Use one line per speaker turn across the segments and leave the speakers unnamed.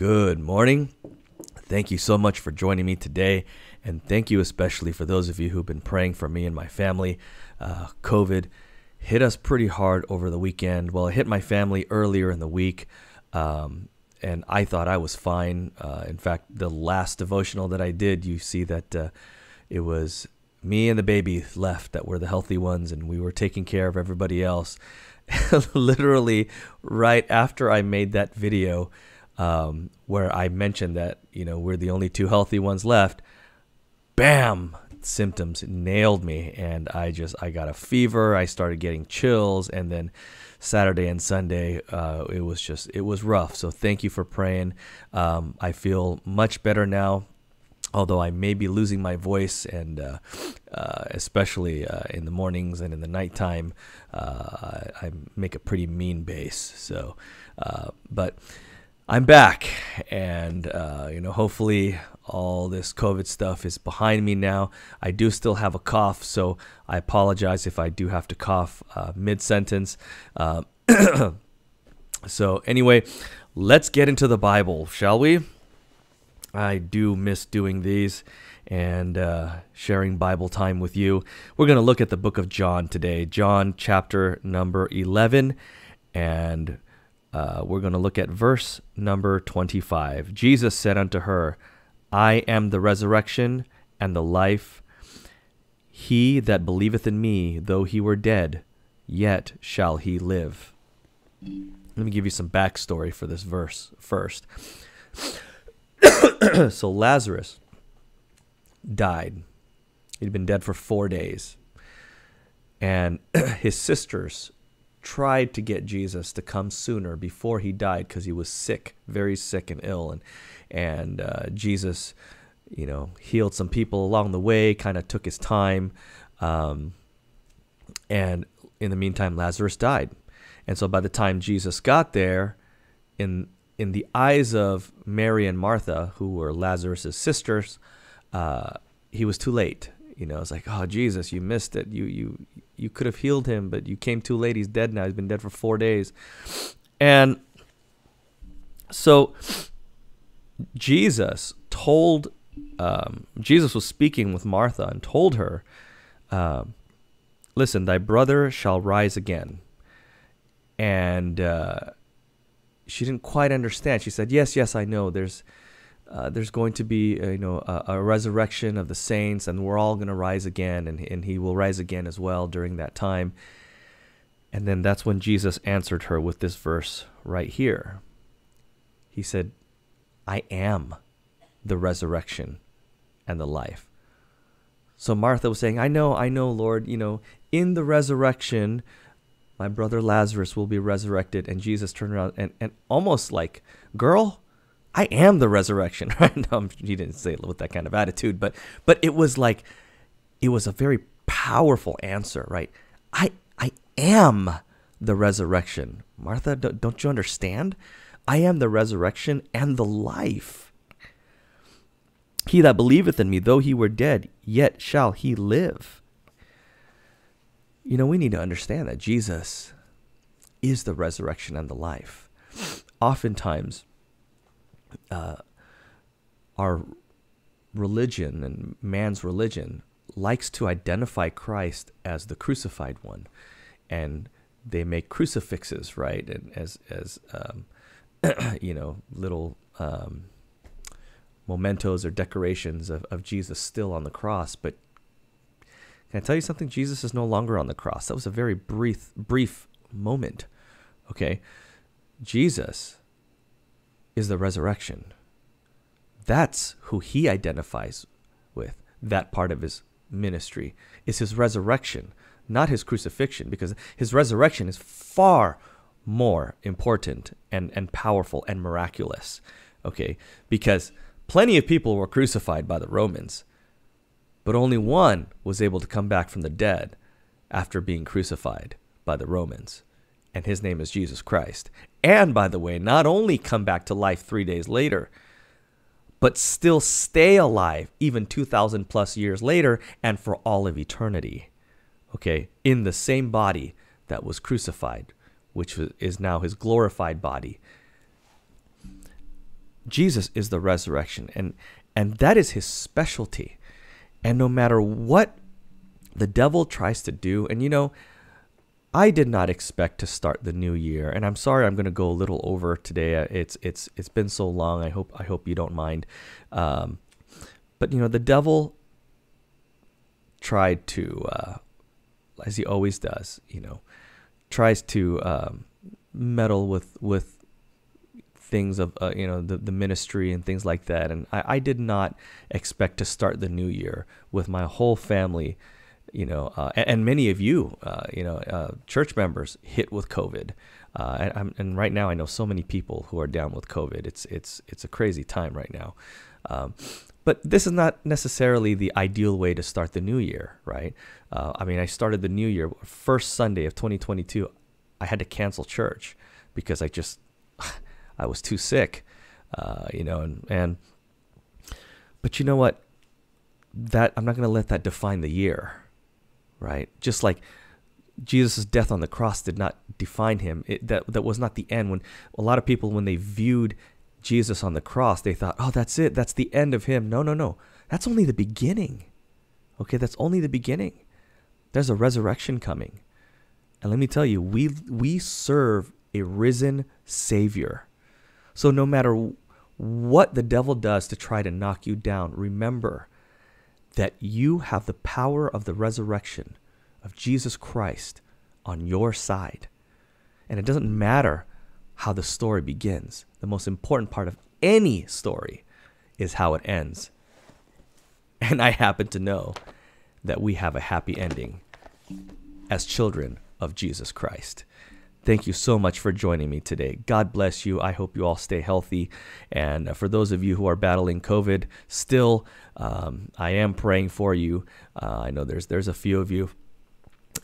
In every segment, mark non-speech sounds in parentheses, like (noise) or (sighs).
Good morning. Thank you so much for joining me today. And thank you especially for those of you who've been praying for me and my family. Uh, COVID hit us pretty hard over the weekend. Well, it hit my family earlier in the week. Um, and I thought I was fine. Uh, in fact, the last devotional that I did, you see that uh, it was me and the baby left that were the healthy ones, and we were taking care of everybody else. (laughs) Literally, right after I made that video, um, where I mentioned that you know we're the only two healthy ones left. Bam! Symptoms nailed me, and I just I got a fever. I started getting chills, and then Saturday and Sunday uh, it was just it was rough. So thank you for praying. Um, I feel much better now although I may be losing my voice, and uh, uh, especially uh, in the mornings and in the nighttime, uh, I, I, make a pretty mean bass. So, uh, but I'm back, and uh, you know, hopefully all this COVID stuff is behind me now. I do still have a cough, so I apologize if I do have to cough uh, mid sentence. Uh, (coughs) so anyway, let's get into the Bible, shall we? I do miss doing these and uh, sharing Bible time with you. We're going to look at the book of John today, John chapter number 11, and uh, we're going to look at verse number 25. Jesus said unto her, I am the resurrection and the life. He that believeth in me, though he were dead, yet shall he live. Let me give you some backstory for this verse first. (coughs) so Lazarus died. He'd been dead for four days. And (coughs) his sisters tried to get Jesus to come sooner before he died because he was sick, very sick and ill, and and uh, Jesus, you know, healed some people along the way, kind of took his time, um, and in the meantime, Lazarus died, and so by the time Jesus got there, in in the eyes of Mary and Martha, who were Lazarus's sisters, uh, he was too late. You know, it's like, oh Jesus, you missed it. You you you could have healed him, but you came too late. He's dead now. He's been dead for four days, and so Jesus told um, Jesus was speaking with Martha and told her, uh, "Listen, thy brother shall rise again." And uh, she didn't quite understand. She said, "Yes, yes, I know. There's." Uh, there's going to be uh, you know a, a, resurrection of the saints and we're all going to rise again and, and he will rise again as well during that time and then that's when jesus answered her with this verse right here he said i am the resurrection and the life so martha was saying i know i know lord you know in the resurrection my brother lazarus will be resurrected and jesus turned around and, and almost like girl I am the resurrection, (laughs) right? No, he didn't say it with that kind of attitude, but but it was like it was a very powerful answer, right? I I am the resurrection. Martha, don't you understand? I am the resurrection and the life. He that believeth in me, though he were dead, yet shall he live. You know, we need to understand that Jesus is the resurrection and the life. Oftentimes, uh, our religion and man's religion likes to identify Christ as the crucified one, and they make crucifixes right and as as um, (clears throat) you know little um, mementos or decorations of, of Jesus still on the cross. But can I tell you something? Jesus is no longer on the cross. That was a very brief brief moment. Okay, Jesus is the resurrection. That's who he identifies with. That part of his ministry is his resurrection, not his crucifixion, because his resurrection is far more important and, and powerful and miraculous. Okay, because plenty of people were crucified by the Romans, but only one was able to come back from the dead after being crucified by the Romans and his name is Jesus Christ. And by the way, not only come back to life three days later, but still stay alive even 2,000 plus years later and for all of eternity. Okay, in the same body that was crucified, which is now his glorified body. Jesus is the resurrection, and, and that is his specialty. And no matter what the devil tries to do, and you know, I did not expect to start the new year, and I'm sorry I'm going to go a little over today. Uh, it's it's it's been so long. I hope I hope you don't mind. Um, but you know, the devil tried to, uh, as he always does, you know, tries to um, meddle with with things of uh, you know the, the ministry and things like that. And I, I did not expect to start the new year with my whole family you know, uh, and, and, many of you, uh, you know, uh, church members hit with COVID. Uh, and, and, right now, I know so many people who are down with COVID. It's it's it's a crazy time right now. Um, but this is not necessarily the ideal way to start the new year, right? Uh, I mean, I started the new year first Sunday of 2022. I had to cancel church because I just (sighs) I was too sick, uh, you know, and and. But you know what? That I'm not going to let that define the year right? Just like Jesus' death on the cross did not define him. It, that that was not the end. When a lot of people, when they viewed Jesus on the cross, they thought, "Oh, that's it. That's the end of him." No, no, no. That's only the beginning. Okay, that's only the beginning. There's a resurrection coming, and let me tell you, we we serve a risen Savior. So no matter what the devil does to try to knock you down, remember that you have the power of the resurrection of Jesus Christ on your side. And it doesn't matter how the story begins, the most important part of any story is how it ends. And I happen to know that we have a happy ending as children of Jesus Christ. Thank you so much for joining me today. God bless you. I hope you all stay healthy. And uh, for those of you who are battling COVID, still, um, I am praying for you. Uh, I know there's there's a few of you,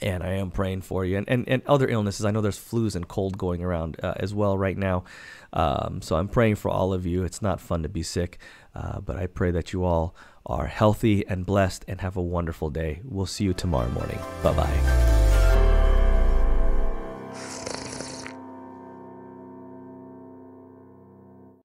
and I am praying for you. And and, and other illnesses. I know there's flus and cold going around uh, as well right now. Um, so I'm praying for all of you. It's not fun to be sick, uh, but I pray that you all are healthy and blessed and have a wonderful day. We'll see you tomorrow morning. Bye bye.